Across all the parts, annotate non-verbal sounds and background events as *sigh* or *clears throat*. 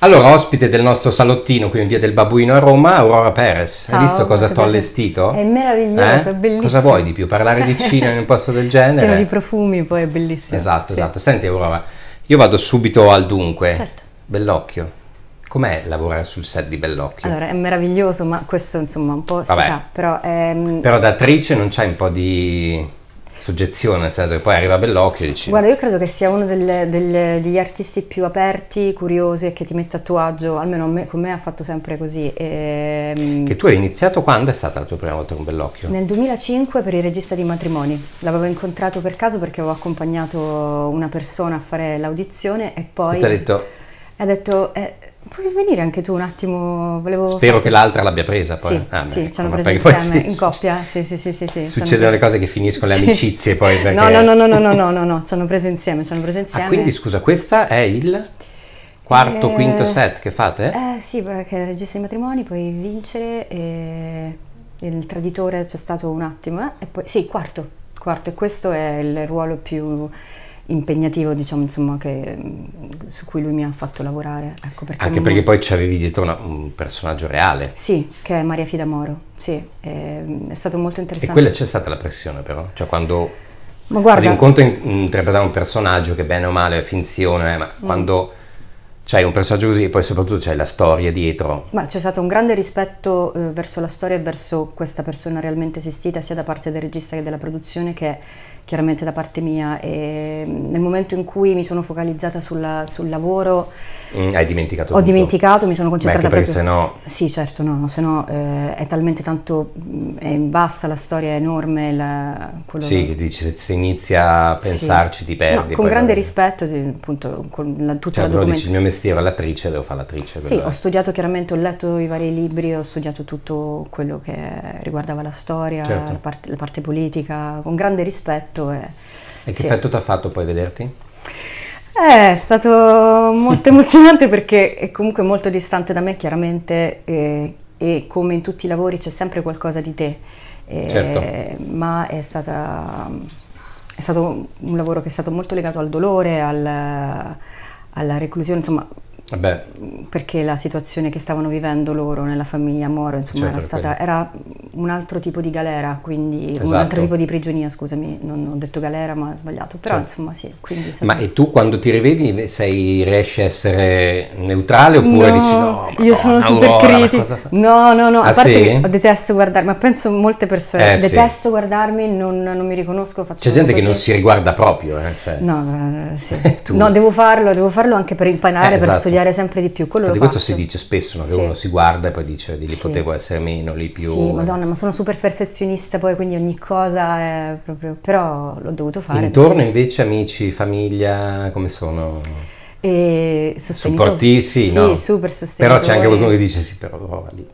Allora, ospite del nostro salottino qui in via del Babuino a Roma, Aurora Perez. Ciao, Hai visto cosa ti ho allestito? È meraviglioso, eh? è bellissimo. Cosa vuoi di più? Parlare di cinema in un posto del *laughs* genere? Pieno di profumi, poi è bellissimo. Esatto, sì. esatto. Senti Aurora, io vado subito al dunque. Certo. Bellocchio. Com'è lavorare sul set di Bellocchio? Allora, è meraviglioso, ma questo insomma un po' Vabbè. si sa, però... È... Mm, però da attrice non c'è un po' di soggezione, nel senso che poi arriva Bellocchio e dici... Guarda, io credo che sia uno delle, delle, degli artisti più aperti, curiosi e che ti mette a tuo agio, almeno me, con me ha fatto sempre così. E... Ehm, che tu hai iniziato quando è stata la tua prima volta con Bellocchio? Nel 2005 per il regista di matrimoni. L'avevo incontrato per caso perché avevo accompagnato una persona a fare l'audizione e poi... E ti ha detto... Ha detto, eh, Puoi venire anche tu un attimo? Volevo Spero farti... che l'altra l'abbia presa poi. Sì, ah, beh, sì ci hanno preso insieme, in coppia. Sì, sì, sì, sì, sì Succedono le cose che finiscono le *laughs* amicizie poi. Perché... No, no, no, no, no, no, no, no, no, ci hanno preso insieme, ci hanno preso ah, insieme. Ah, quindi scusa, questa è il quarto, eh... quinto set che fate? Eh sì, perché regista i matrimoni, poi vincere e il traditore c'è stato un attimo, eh? e poi sì, quarto, quarto, e questo è il ruolo più impegnativo diciamo, insomma, che, mm, su cui lui mi ha fatto lavorare. Ecco, perché Anche perché poi c'avevi dietro una, un personaggio reale. Sì, che è Maria Fida Moro, sì, è, mm, è stato molto interessante. E quella c'è stata la pressione però, cioè quando... Ma guarda... Un conto in, interpretare un personaggio che bene o male è finzione, eh, ma mm. quando c'hai un personaggio così e poi soprattutto c'è la storia dietro. Ma c'è stato un grande rispetto eh, verso la storia e verso questa persona realmente esistita sia da parte del regista che della produzione che chiaramente da parte mia. E mm, nel momento in cui mi sono focalizzata sulla, sul lavoro... Mm, hai dimenticato Ho tutto. dimenticato, mi sono concentrata Beh, perché proprio... Perché sennò... Sì, certo, no, no sennò eh, è talmente tanto... Mm, è vasta, la storia è enorme, la, Sì, che dici, se, se inizia a pensarci sì. ti perdi. No, con grande non... rispetto, appunto, con la, tutta cioè, la documentazione... dici, il mio mestiere è l'attrice, devo fare l'attrice. Sì, ho studiato chiaramente, ho letto i vari libri, ho studiato tutto quello che riguardava la storia, certo. la, parte, la parte politica, con grande rispetto attore. E che sì. effetto ti ha fatto poi vederti? Eh, è stato molto *laughs* emozionante perché è comunque molto distante da me, chiaramente, e, e come in tutti i lavori c'è sempre qualcosa di te. E, certo. Ma è, stata, è stato un lavoro che è stato molto legato al dolore, al, alla reclusione, insomma Beh. Perché la situazione che stavano vivendo loro nella famiglia Moro insomma, certo, era, stata, era, un altro tipo di galera, quindi esatto. un altro tipo di prigionia, scusami, non ho detto galera ma ho sbagliato, però certo. insomma sì. Sempre... Ma e tu quando ti rivedi sei, riesci a essere neutrale oppure no, dici no? Io no, sono super critico. No, no, no, ah, a parte sì? che detesto guardarmi, ma penso molte persone, eh, detesto sì. guardarmi, non, non, mi riconosco. C'è gente così. che non si riguarda proprio. Eh, cioè. no, eh, sì. *laughs* no, devo farlo, devo farlo anche per impanare, eh, per esatto. studiare studiare sempre di più. Quello di questo faccio. si dice spesso, no? che sì. uno si guarda e poi dice di lì sì. potevo essere meno, lì più. Sì, madonna, ma sono super perfezionista poi, quindi ogni cosa è proprio... però l'ho dovuto fare. Intorno perché... invece amici, famiglia, come sono? E sostenito, Supporti, sì, sì no? super sostenitore. Però c'è anche qualcuno che dice sì, però oh, lì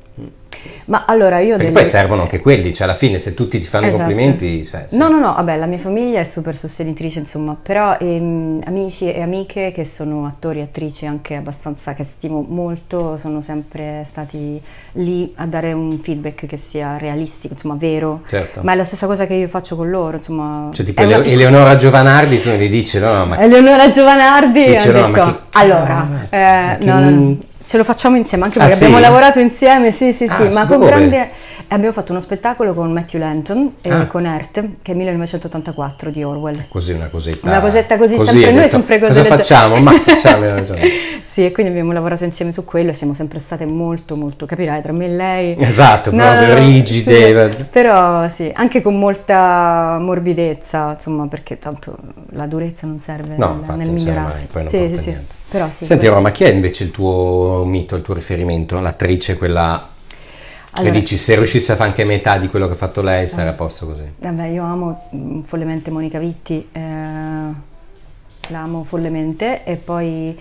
ma allora io... delle... poi servono anche quelli, cioè alla fine se tutti ti fanno esatto. complimenti... Cioè, sì. No, no, no, vabbè, la mia famiglia è super sostenitrice, insomma, però ehm, amici e amiche che sono attori e attrici anche abbastanza, che stimo molto, sono sempre stati lì a dare un feedback che sia realistico, insomma, vero. Certo. Ma è la stessa cosa che io faccio con loro, insomma... Cioè tipo Eleo- Eleonora Giovanardi, tu mi dici, no, no, ma... Eleonora Giovanardi... Dice, no, detto, eh, ma che... Allora... Eh, no, no, no. Ce lo facciamo insieme, anche ah, perché ah, abbiamo sì? lavorato insieme, sì, sì, ah, sì, ah, ma con grande... Eh, abbiamo fatto uno spettacolo con Matthew Lenton e ah. con Ert, che è 1984 di Orwell. Così una cosetta. Una cosetta così, così sempre noi, sempre così. Cosa facciamo? ma *laughs* facciamo. Eh, sì, e quindi abbiamo lavorato insieme su quello e siamo sempre state molto, molto, capirai, tra me e lei... Esatto, no, proprio no, rigide. Sì, eh. però sì, anche con molta morbidezza, insomma, perché tanto la durezza non serve no, nel, nel migliorarsi. Mai, sì, sì, sì. Però sì. Senti, così. ma chi è invece il tuo mito, il tuo riferimento, l'attrice quella allora, che dici se riuscisse a fare anche metà di quello che ha fatto lei sarà a posto così. Vabbè, io amo mm, follemente Monica Vitti, eh, l'amo follemente e poi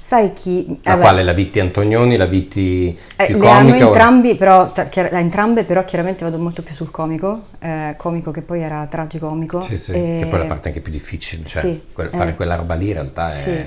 sai chi... La vabbè, quale? La Vitti Antonioni, la Vitti eh, più le comica? Entrambi, o... però, entrambe però chiaramente vado molto più sul comico, eh, comico che poi era tragicomico. Sì, sì, e... che poi è la parte anche più difficile, cioè sì, fare eh. quella roba lì in realtà è... Sì.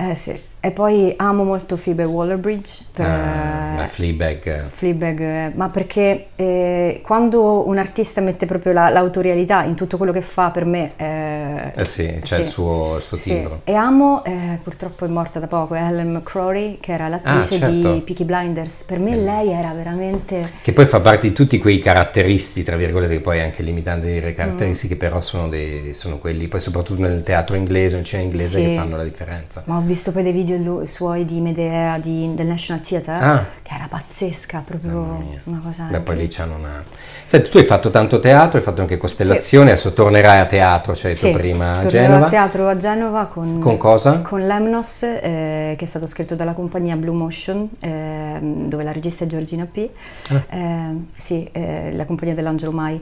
Eh sì, e poi amo molto Phoebe Waller-Bridge per ah, Fleabag. Fleabag, ma perché eh, quando un artista mette proprio la, l'autorialità in tutto quello che fa per me... Eh, eh sì, c'è sì, il suo, il suo sì. E amo, eh, purtroppo è morta da poco, Ellen McCrory che era l'attrice ah, certo. di Peaky Blinders. Per me eh. lei era veramente... Che poi fa parte di tutti quei caratteristi, tra virgolette, che poi è anche limitante dire caratteristiche, mm. però sono, dei, sono, quelli, poi soprattutto nel teatro inglese, nel cinema inglese, sì. che fanno la differenza. Ma ho visto poi dei video video suoi di Medea di, del National Theatre, ah. che era pazzesca, proprio una cosa... Beh, poi lì c'hanno una... Senti, tu hai fatto tanto teatro, hai fatto anche Costellazione, sì. adesso tornerai a teatro, cioè sì. prima a Genova. a teatro a Genova con... Con cosa? Con Lemnos, eh, che è stato scritto dalla compagnia Blue Motion, eh, dove la regista è Giorgina P. Ah. Eh, sì, eh, la compagnia dell'Angelo Mai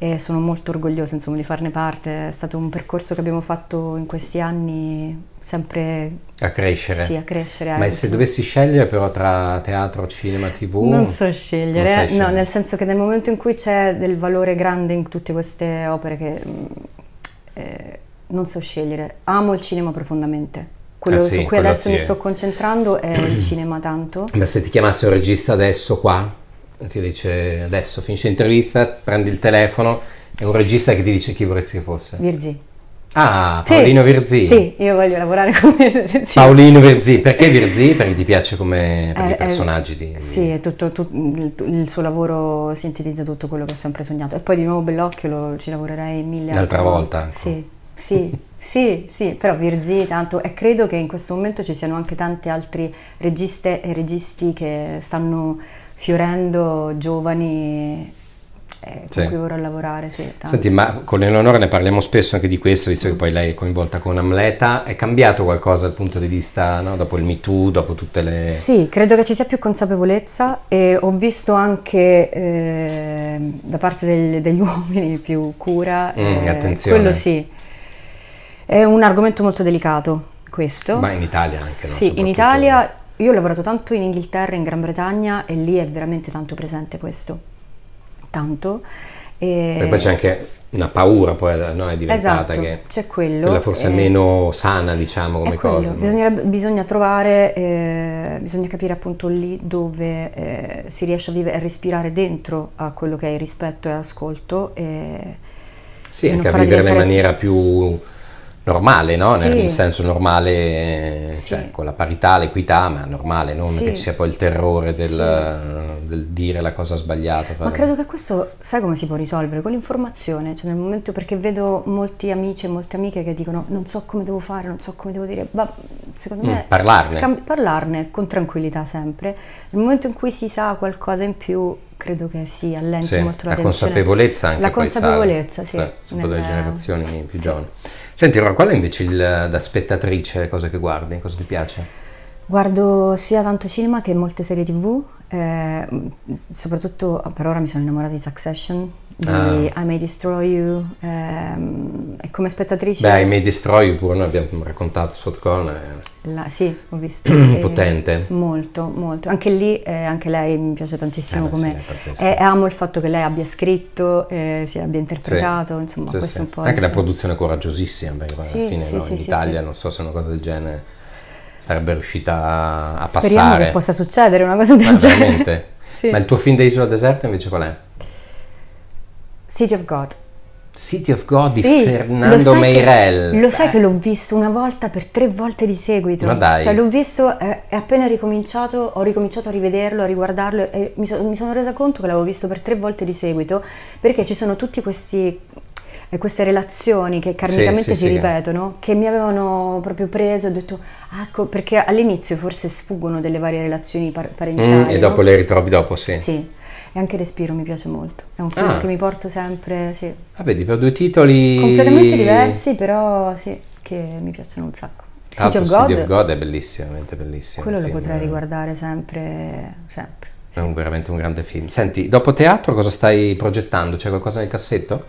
e sono molto orgogliosa insomma, di farne parte. È stato un percorso che abbiamo fatto in questi anni sempre a crescere. Sì, a crescere. Ma eh, se dovessi scegliere però tra teatro, cinema, tv... Non so scegliere, non scegliere. no, nel senso che nel momento in cui c'è del valore grande in tutte queste opere che... Mm, eh, non so scegliere. Amo il cinema profondamente. Quello ah, sì, su cui adesso mi sto concentrando è il *clears throat* cinema tanto. Ma se ti chiamassi un regista adesso qua, ti dice adesso finisce l'intervista, prendi il telefono, è un regista che ti dice chi vorresti che fosse. Virgì. Ah, Paolino sì, Virzì. Sì, io voglio lavorare con Virzì. Paolino Virzì, perché Virzì? Perché ti piace come per eh, i eh, personaggi. Di... Sì, è tutto, tutto, il, suo lavoro sintetizza tutto quello che ho sempre sognato. E poi di nuovo Bellocchio lo, ci lavorerei mille L'altra volta. Anche. Ecco. Sì, sì, *laughs* sì, sì, però Virzì tanto. E credo che in questo momento ci siano anche tanti altri registe e registi che stanno fiorendo giovani eh, con sì. cui vorrei lavorare. Sì, Senti, ma con Eleonora ne parliamo spesso anche di questo, visto che poi lei è coinvolta con Amleta. È cambiato qualcosa dal punto di vista, no? dopo il MeToo, dopo tutte le... Sì, credo che ci sia più consapevolezza e ho visto anche eh, da parte del, degli *laughs* uomini più cura. Mm, eh, attenzione. Quello sì. È un argomento molto delicato questo. Ma in Italia anche, no? Sì, in Italia io ho lavorato tanto in Inghilterra, in Gran Bretagna e lì è veramente tanto presente questo. Tanto. E... Perché poi c'è anche una paura poi no, è diventata esatto, che c'è quello, forse è eh, meno sana diciamo come cosa bisogna, bisogna trovare eh, bisogna capire appunto lì dove eh, si riesce a, vive, a respirare dentro a quello che è il rispetto e l'ascolto e, sì e anche a vivere in maniera più normale, no? Sì. Nel senso normale, sì. cioè con la parità, l'equità, ma normale, non sì. che ci sia poi il terrore del, del dire la cosa sbagliata. Ma credo che questo, sai come si può risolvere? Con l'informazione, cioè nel momento perché vedo molti amici e molte amiche che dicono non so come devo fare, non so come devo dire, ma secondo mm, me parlarne. Scambi- parlarne con tranquillità sempre. Nel momento in cui si sa qualcosa in più, credo che si allenti molto la La consapevolezza anche La consapevolezza, sale. sì. Soprattutto nel... dalle generazioni più giovani. Senti, allora qual è invece il, eh, da spettatrice cosa che guardi, cosa ti piace? Guardo sia tanto cinema che molte serie tv, eh, soprattutto per ora mi sono innamorata di Succession, di ah. I May Destroy You, ehm, e come spettatrice... Beh, I May Destroy You pure noi abbiamo raccontato sotto corona. Eh. La, sì, ho visto. *clears throat* potente. Molto, molto. Anche lì, eh, anche lei mi piace tantissimo eh, come... Sì, e, eh, amo il fatto che lei abbia scritto, eh, si abbia interpretato, sì. insomma, sì, questo è un po'... Anche la produzione coraggiosissima, perché alla fine no, in Italia non so se è una cosa del genere sarebbe riuscita a Speriamo passare. Speriamo che possa succedere una cosa del Ma, genere. *laughs* sì. Ma il tuo film da Isola Deserta invece qual è? City of God. City of God di sì, Fernando lo Meirel. Che, lo sai che eh. l'ho visto una volta per tre volte di seguito. Ma dai. Cioè l'ho visto, e eh, è appena ricominciato, ho ricominciato a rivederlo, a riguardarlo e mi, so, mi sono resa conto che l'avevo visto per tre volte di seguito perché ci sono tutti questi eh, queste relazioni che karmicamente sì, sì, si sì. ripetono, che mi avevano proprio preso, ho detto, ah, ecco, perché all'inizio forse sfuggono delle varie relazioni par- parentali. Mm, e dopo no? le ritrovi dopo, sì. Sì, e anche Respiro mi piace molto, è un film ah. che mi porto sempre, sì. Ah, vedi, per due titoli... Completamente diversi, però sì, che mi piacciono un sacco. City ah, of God, City of God è bellissimo, veramente bellissimo. Quello lo potrei riguardare sempre, sempre. È un, veramente un grande film. Senti, dopo teatro cosa stai progettando? C'è qualcosa nel cassetto?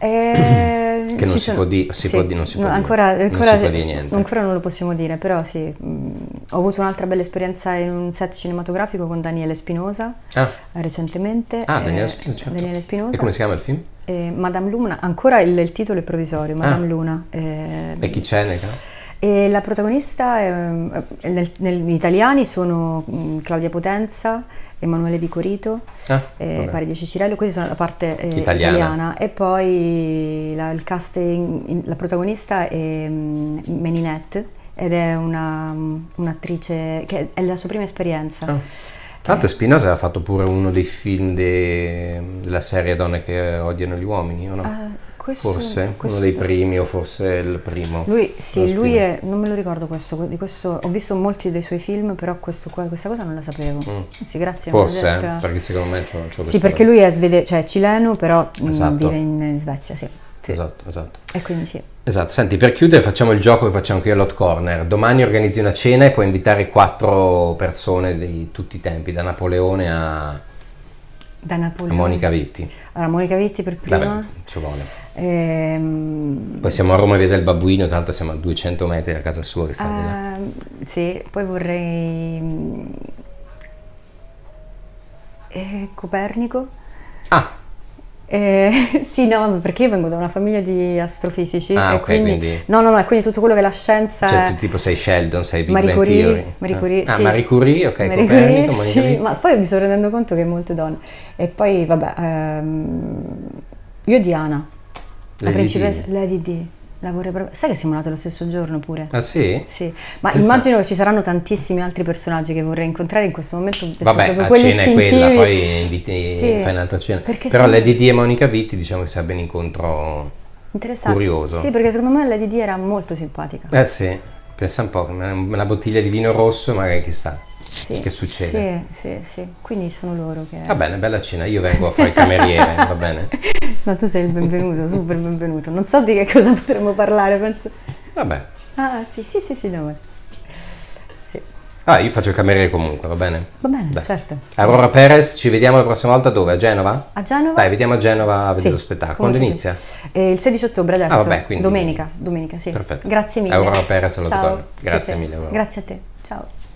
Eh, che non si, sono, può di, si, sì, può di, non si può no, dire, ancora, non si può dire niente. Ancora non lo possiamo dire, però sì, mm, ho avuto un'altra bella esperienza in un set cinematografico con Daniele Spinosa ah. recentemente. Ah, eh, Daniele, certo. Daniele Spinosa. E come si chiama il film? Eh, Madame Luna, ancora il, il, titolo è provvisorio, ah. Madame ah. Luna. Eh, e chi c'è Neca? E la protagonista, è, mm, nel, nel, negli italiani, sono mm, Claudia Potenza, Emanuele Vicorito, ah, eh, Pari di Cicirello, questa è la parte eh, italiana. italiana. E poi la, casting, la protagonista è mm, Meninette ed è una, mm, un'attrice che è la sua prima esperienza. Ah. Eh. Tra l'altro Spinoza ha fatto pure uno dei film de, della serie Donne che odiano gli uomini, o no? Uh, questo, forse questo. uno dei primi o forse il primo. Lui, sì, lui è, non me lo ricordo questo, questo, ho visto molti dei suoi film, però questo, questa cosa non la sapevo. Mm. Anzi, grazie. Forse, detto, perché secondo me non c'ho Sì, perché lui è, svede- cioè, cileno, però mm, esatto. vive in, in Svezia, sì. Sì. Esatto, esatto. E quindi sì. Esatto, senti, per chiudere facciamo il gioco che facciamo qui all'Hot Corner. Domani organizzi una cena e puoi invitare quattro persone di tutti i tempi, da Napoleone a da Napoleone. Monica Vitti. Allora, Monica Vitti per prima. Vabbè, ci vuole. Ehm... Poi siamo a Roma Via del Babuino, tanto siamo a 200 metri da casa sua che sta uh, là. Ehm, sì, poi vorrei... Mm, eh, Copernico. Ah! Eh, *laughs* sì, no, perché io vengo da una famiglia di astrofisici. Ah, ok, quindi, quindi... No, no, no, quindi tutto quello che la scienza... Cioè, tu tipo sei Sheldon, sei Big Marie Curie, Theory. Marie ah. Curie, ah, sì, ah, Marie Curie, ok, Marie Copernico, Marie Curie. Sì, ma poi mi sto rendendo conto che molte donne... E poi, vabbè, ehm, io Diana, la Lady principessa... Lady Di. Lavoro proprio... Sai che siamo nati lo stesso giorno pure? Ah sì? Sì, ma esatto. immagino che ci saranno tantissimi altri personaggi che vorrei incontrare in questo momento. Vabbè, la cena è quella, poi inviti, sì. fai un'altra cena. Perché Però Lady D e Monica Vitti diciamo che sarebbe un incontro curioso. Sì, perché secondo me Lady D era molto simpatica. Eh sì, pensa un po', una bottiglia di vino rosso magari chissà sì, che succede. Sì, sì, sì, quindi sono loro che... Va bene, bella cena, io vengo a fare il cameriere, va bene? *laughs* No, tu sei il benvenuto, super benvenuto. Non so di che cosa potremmo parlare, penso... Vabbè. Ah, sì, sì, sì, sì, no. Sì. Ah, io faccio il cameriere comunque, va bene? Va bene, Dai. certo. Aurora Perez, ci vediamo la prossima volta dove? A Genova? A Genova? Dai, vediamo a Genova a vedere sì, lo spettacolo. Quando inizia? Eh, il 16 ottobre adesso. Ah, vabbè, quindi... Domenica, domenica, sì. Perfetto. Grazie mille. Aurora Perez, alla Grazie mille, Aurora. Grazie a te, ciao.